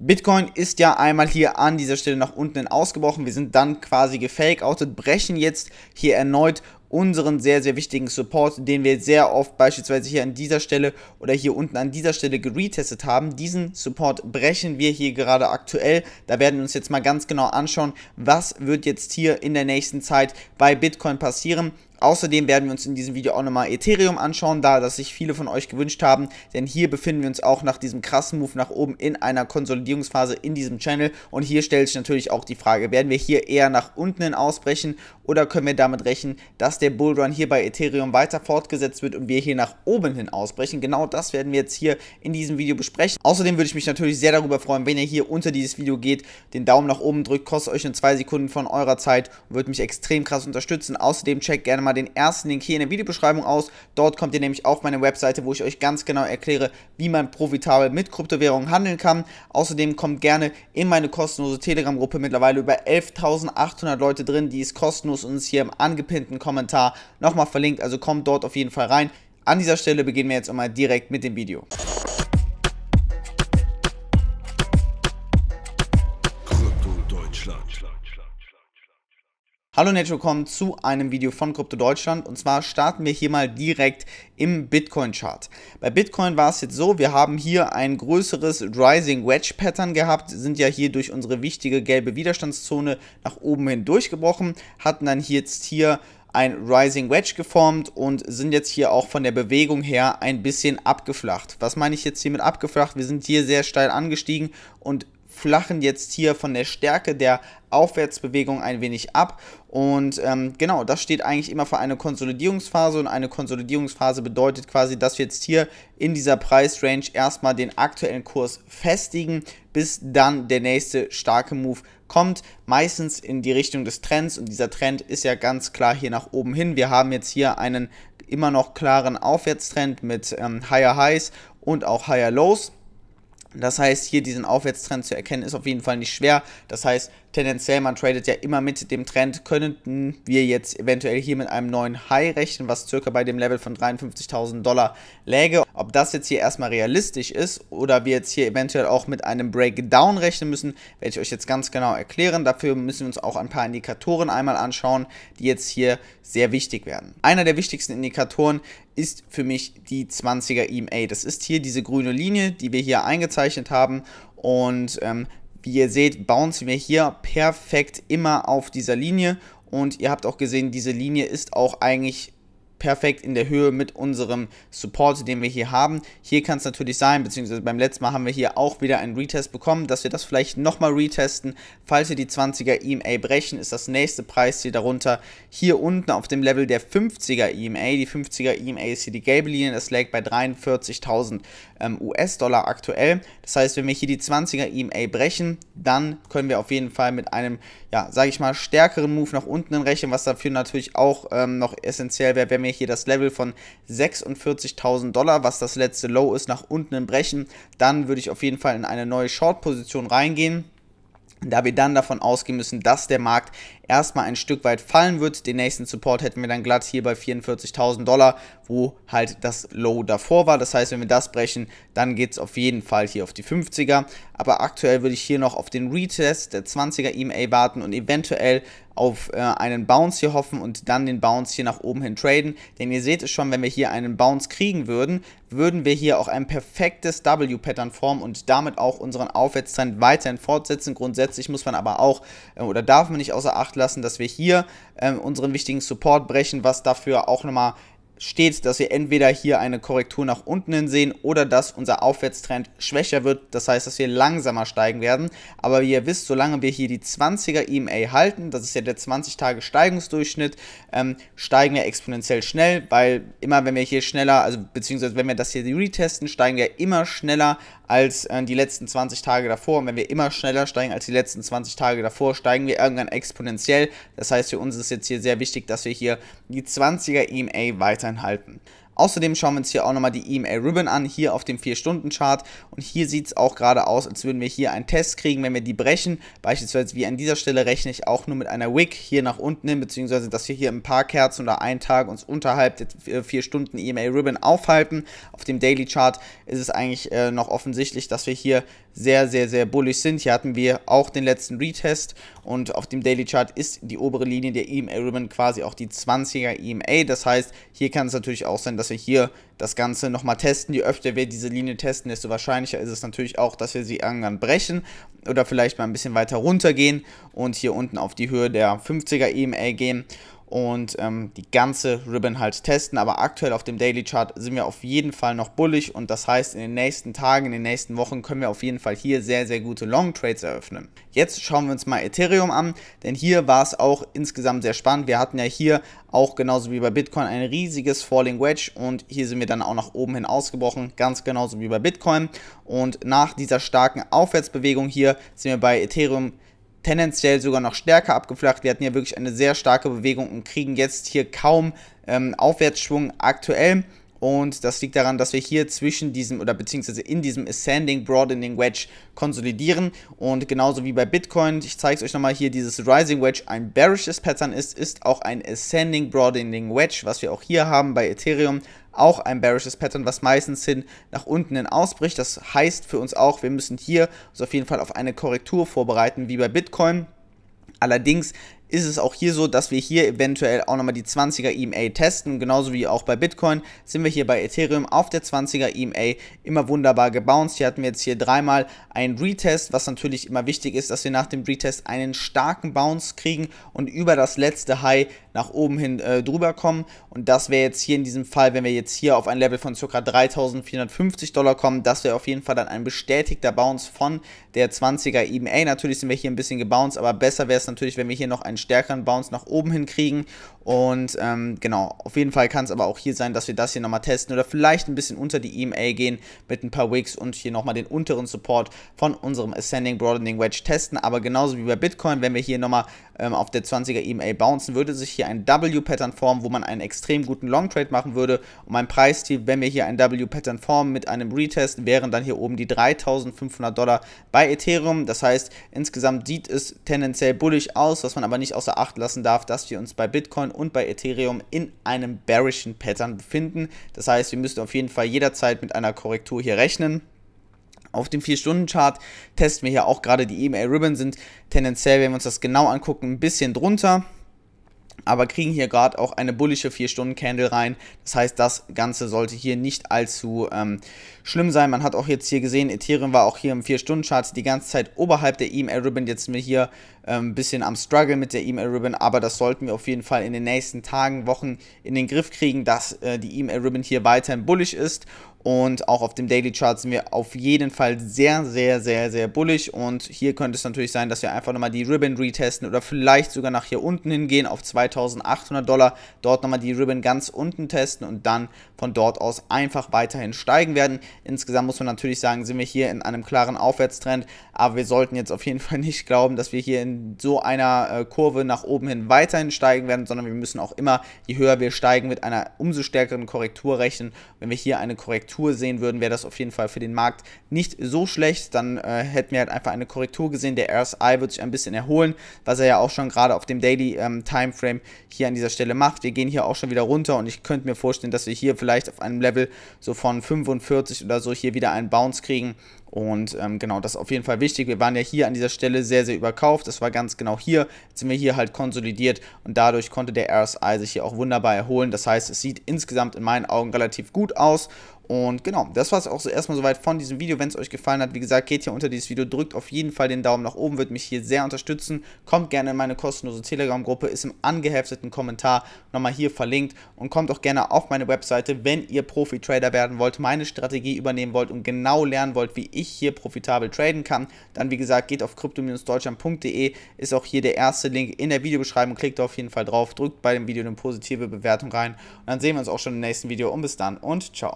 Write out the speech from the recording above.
Bitcoin ist ja einmal hier an dieser Stelle nach unten ausgebrochen. Wir sind dann quasi gefake-outet, brechen jetzt hier erneut unseren sehr, sehr wichtigen Support, den wir sehr oft beispielsweise hier an dieser Stelle oder hier unten an dieser Stelle geretestet haben. Diesen Support brechen wir hier gerade aktuell. Da werden wir uns jetzt mal ganz genau anschauen, was wird jetzt hier in der nächsten Zeit bei Bitcoin passieren. Außerdem werden wir uns in diesem Video auch nochmal Ethereum anschauen, da das sich viele von euch gewünscht haben, denn hier befinden wir uns auch nach diesem krassen Move nach oben in einer Konsolidierungsphase in diesem Channel und hier stellt sich natürlich auch die Frage, werden wir hier eher nach unten hin ausbrechen oder können wir damit rechnen, dass der Bullrun hier bei Ethereum weiter fortgesetzt wird und wir hier nach oben hin ausbrechen. Genau das werden wir jetzt hier in diesem Video besprechen. Außerdem würde ich mich natürlich sehr darüber freuen, wenn ihr hier unter dieses Video geht, den Daumen nach oben drückt, kostet euch nur zwei Sekunden von eurer Zeit und würde mich extrem krass unterstützen. Außerdem checkt gerne mal mal den ersten Link hier in der Videobeschreibung aus. Dort kommt ihr nämlich auf meine Webseite, wo ich euch ganz genau erkläre, wie man profitabel mit Kryptowährungen handeln kann. Außerdem kommt gerne in meine kostenlose Telegram-Gruppe mittlerweile über 11.800 Leute drin. Die ist kostenlos und ist hier im angepinnten Kommentar nochmal verlinkt. Also kommt dort auf jeden Fall rein. An dieser Stelle beginnen wir jetzt einmal direkt mit dem Video. Hallo und herzlich willkommen zu einem Video von Krypto Deutschland und zwar starten wir hier mal direkt im Bitcoin Chart. Bei Bitcoin war es jetzt so, wir haben hier ein größeres Rising Wedge Pattern gehabt, sind ja hier durch unsere wichtige gelbe Widerstandszone nach oben hin durchgebrochen, hatten dann jetzt hier ein Rising Wedge geformt und sind jetzt hier auch von der Bewegung her ein bisschen abgeflacht. Was meine ich jetzt hier mit abgeflacht? Wir sind hier sehr steil angestiegen und flachen jetzt hier von der Stärke der Aufwärtsbewegung ein wenig ab. Und ähm, genau, das steht eigentlich immer für eine Konsolidierungsphase. Und eine Konsolidierungsphase bedeutet quasi, dass wir jetzt hier in dieser Preisrange erstmal den aktuellen Kurs festigen, bis dann der nächste starke Move kommt. Meistens in die Richtung des Trends. Und dieser Trend ist ja ganz klar hier nach oben hin. Wir haben jetzt hier einen immer noch klaren Aufwärtstrend mit ähm, Higher Highs und auch Higher Lows. Das heißt, hier diesen Aufwärtstrend zu erkennen, ist auf jeden Fall nicht schwer. Das heißt, tendenziell, man tradet ja immer mit dem Trend. Könnten wir jetzt eventuell hier mit einem neuen High rechnen, was circa bei dem Level von 53.000 Dollar läge. Ob das jetzt hier erstmal realistisch ist oder wir jetzt hier eventuell auch mit einem Breakdown rechnen müssen, werde ich euch jetzt ganz genau erklären. Dafür müssen wir uns auch ein paar Indikatoren einmal anschauen, die jetzt hier sehr wichtig werden. Einer der wichtigsten Indikatoren ist für mich die 20er EMA. Das ist hier diese grüne Linie, die wir hier eingezeigt gezeichnet haben. Und ähm, wie ihr seht, bouncen wir hier perfekt immer auf dieser Linie. Und ihr habt auch gesehen, diese Linie ist auch eigentlich perfekt in der Höhe mit unserem Support, den wir hier haben. Hier kann es natürlich sein, beziehungsweise beim letzten Mal haben wir hier auch wieder einen Retest bekommen, dass wir das vielleicht nochmal retesten. Falls wir die 20er EMA brechen, ist das nächste Preis hier darunter hier unten auf dem Level der 50er EMA. Die 50er EMA ist hier die gelbe Linie, das lag bei 43.000 ähm, US-Dollar aktuell. Das heißt, wenn wir hier die 20er EMA brechen, dann können wir auf jeden Fall mit einem, ja, sage ich mal, stärkeren Move nach unten rechnen, was dafür natürlich auch ähm, noch essentiell wäre, wenn wir hier das Level von 46.000 Dollar, was das letzte Low ist, nach unten im brechen, dann würde ich auf jeden Fall in eine neue Short-Position reingehen da wir dann davon ausgehen müssen, dass der Markt erstmal ein Stück weit fallen wird. Den nächsten Support hätten wir dann glatt hier bei 44.000 Dollar, wo halt das Low davor war. Das heißt, wenn wir das brechen, dann geht es auf jeden Fall hier auf die 50er. Aber aktuell würde ich hier noch auf den Retest der 20er EMA warten und eventuell auf äh, einen Bounce hier hoffen und dann den Bounce hier nach oben hin traden. Denn ihr seht es schon, wenn wir hier einen Bounce kriegen würden, würden wir hier auch ein perfektes W-Pattern formen und damit auch unseren Aufwärtstrend weiterhin fortsetzen. Grundsätzlich muss man aber auch äh, oder darf man nicht außer Acht Acht lassen, dass wir hier ähm, unseren wichtigen Support brechen, was dafür auch nochmal steht, dass wir entweder hier eine Korrektur nach unten hin sehen oder dass unser Aufwärtstrend schwächer wird. Das heißt, dass wir langsamer steigen werden. Aber wie ihr wisst, solange wir hier die 20er EMA halten, das ist ja der 20-Tage-Steigungsdurchschnitt, ähm, steigen wir exponentiell schnell, weil immer wenn wir hier schneller, also beziehungsweise wenn wir das hier retesten, steigen wir immer schneller als äh, die letzten 20 Tage davor. Und wenn wir immer schneller steigen als die letzten 20 Tage davor, steigen wir irgendwann exponentiell. Das heißt, für uns ist jetzt hier sehr wichtig, dass wir hier die 20er EMA weiter weiterhin halten. Außerdem schauen wir uns hier auch nochmal die EMA Ribbon an, hier auf dem 4-Stunden-Chart. Und hier sieht es auch gerade aus, als würden wir hier einen Test kriegen, wenn wir die brechen. Beispielsweise wie an dieser Stelle rechne ich auch nur mit einer Wick hier nach unten hin, beziehungsweise dass wir hier ein paar Kerzen oder einen Tag uns unterhalb der 4-Stunden-EMA äh, Ribbon aufhalten. Auf dem Daily-Chart ist es eigentlich äh, noch offensichtlich, dass wir hier sehr, sehr, sehr bullish sind. Hier hatten wir auch den letzten Retest und auf dem Daily Chart ist die obere Linie der EMA Ribbon quasi auch die 20er EMA. Das heißt, hier kann es natürlich auch sein, dass wir hier das Ganze nochmal testen. Je öfter wir diese Linie testen, desto wahrscheinlicher ist es natürlich auch, dass wir sie irgendwann brechen oder vielleicht mal ein bisschen weiter runtergehen und hier unten auf die Höhe der 50er EMA gehen und ähm, die ganze Ribbon halt testen. Aber aktuell auf dem Daily Chart sind wir auf jeden Fall noch bullig und das heißt, in den nächsten Tagen, in den nächsten Wochen können wir auf jeden Fall hier sehr, sehr gute Long Trades eröffnen. Jetzt schauen wir uns mal Ethereum an, denn hier war es auch insgesamt sehr spannend. Wir hatten ja hier auch genauso wie bei Bitcoin ein riesiges Falling Wedge und hier sind wir dann auch nach oben hin ausgebrochen, ganz genauso wie bei Bitcoin. Und nach dieser starken Aufwärtsbewegung hier sind wir bei Ethereum tendenziell sogar noch stärker abgeflacht. Wir hatten ja wirklich eine sehr starke Bewegung und kriegen jetzt hier kaum ähm, Aufwärtsschwung aktuell. Und das liegt daran, dass wir hier zwischen diesem oder beziehungsweise in diesem Ascending Broadening Wedge konsolidieren. Und genauso wie bei Bitcoin, ich zeige es euch nochmal hier, dieses Rising Wedge ein bearishes Pattern ist, ist auch ein Ascending Broadening Wedge, was wir auch hier haben bei Ethereum auch ein bearishes Pattern, was meistens hin nach unten hin ausbricht. Das heißt für uns auch, wir müssen hier uns auf jeden Fall auf eine Korrektur vorbereiten, wie bei Bitcoin. Allerdings ist es auch hier so, dass wir hier eventuell auch nochmal die 20er EMA testen, genauso wie auch bei Bitcoin sind wir hier bei Ethereum auf der 20er EMA immer wunderbar gebounced. Hier hatten wir jetzt hier dreimal einen Retest, was natürlich immer wichtig ist, dass wir nach dem Retest einen starken Bounce kriegen und über das letzte High nach oben hin äh, drüber kommen und das wäre jetzt hier in diesem Fall, wenn wir jetzt hier auf ein Level von ca. 3450 Dollar kommen, das wäre auf jeden Fall dann ein bestätigter Bounce von der 20er EMA. Natürlich sind wir hier ein bisschen gebounced, aber besser wäre es natürlich, wenn wir hier noch ein einen stärkeren Bounce nach oben hinkriegen. Und ähm, genau, auf jeden Fall kann es aber auch hier sein, dass wir das hier nochmal testen oder vielleicht ein bisschen unter die EMA gehen mit ein paar Wicks und hier nochmal den unteren Support von unserem Ascending Broadening Wedge testen. Aber genauso wie bei Bitcoin, wenn wir hier nochmal ähm, auf der 20er EMA bouncen, würde sich hier ein W-Pattern formen, wo man einen extrem guten Long Trade machen würde. Und mein Preisziel, wenn wir hier ein W-Pattern formen mit einem Retest, wären dann hier oben die 3500 Dollar bei Ethereum. Das heißt, insgesamt sieht es tendenziell bullig aus, was man aber nicht außer Acht lassen darf, dass wir uns bei Bitcoin und bei Ethereum in einem bearischen Pattern befinden. Das heißt, wir müssten auf jeden Fall jederzeit mit einer Korrektur hier rechnen. Auf dem 4-Stunden-Chart testen wir hier auch gerade die EMA Ribbon, sind tendenziell, wenn wir uns das genau angucken, ein bisschen drunter aber kriegen hier gerade auch eine bullische 4-Stunden-Candle rein. Das heißt, das Ganze sollte hier nicht allzu ähm, schlimm sein. Man hat auch jetzt hier gesehen, Ethereum war auch hier im 4-Stunden-Chart die ganze Zeit oberhalb der EMA-Ribbon. Jetzt sind wir hier ähm, ein ähm, bisschen am Struggle mit der EMA-Ribbon, aber das sollten wir auf jeden Fall in den nächsten Tagen, Wochen in den Griff kriegen, dass äh, die EMA-Ribbon hier weiterhin bullisch ist und auch auf dem Daily Chart sind wir auf jeden Fall sehr, sehr, sehr, sehr bullig. Und hier könnte es natürlich sein, dass wir einfach nochmal die Ribbon retesten oder vielleicht sogar nach hier unten hingehen auf 2800 Dollar. Dort nochmal die Ribbon ganz unten testen und dann von dort aus einfach weiterhin steigen werden. Insgesamt muss man natürlich sagen, sind wir hier in einem klaren Aufwärtstrend. Aber wir sollten jetzt auf jeden Fall nicht glauben, dass wir hier in so einer äh, Kurve nach oben hin weiterhin steigen werden, sondern wir müssen auch immer, je höher wir steigen, mit einer umso stärkeren Korrektur rechnen. Wenn wir hier eine Korrektur Korrektur sehen würden, wäre das auf jeden Fall für den Markt nicht so schlecht. Dann äh, hätten wir halt einfach eine Korrektur gesehen. Der RSI wird sich ein bisschen erholen, was er ja auch schon gerade auf dem Daily ähm, Timeframe hier an dieser Stelle macht. Wir gehen hier auch schon wieder runter und ich könnte mir vorstellen, dass wir hier vielleicht auf einem Level so von 45 oder so hier wieder einen Bounce kriegen. Und ähm, genau, das ist auf jeden Fall wichtig. Wir waren ja hier an dieser Stelle sehr, sehr überkauft. Das war ganz genau hier. Jetzt sind wir hier halt konsolidiert und dadurch konnte der RSI sich hier auch wunderbar erholen. Das heißt, es sieht insgesamt in meinen Augen relativ gut aus. Und genau, das war es auch so erstmal soweit von diesem Video. Wenn es euch gefallen hat, wie gesagt, geht hier unter dieses Video, drückt auf jeden Fall den Daumen nach oben, wird mich hier sehr unterstützen. Kommt gerne in meine kostenlose Telegram-Gruppe, ist im angehefteten Kommentar nochmal hier verlinkt und kommt auch gerne auf meine Webseite, wenn ihr Profi-Trader werden wollt, meine Strategie übernehmen wollt und genau lernen wollt, wie ich hier profitabel traden kann. Dann, wie gesagt, geht auf crypto-deutschland.de, ist auch hier der erste Link in der Videobeschreibung, klickt auf jeden Fall drauf, drückt bei dem Video eine positive Bewertung rein und dann sehen wir uns auch schon im nächsten Video und bis dann und ciao.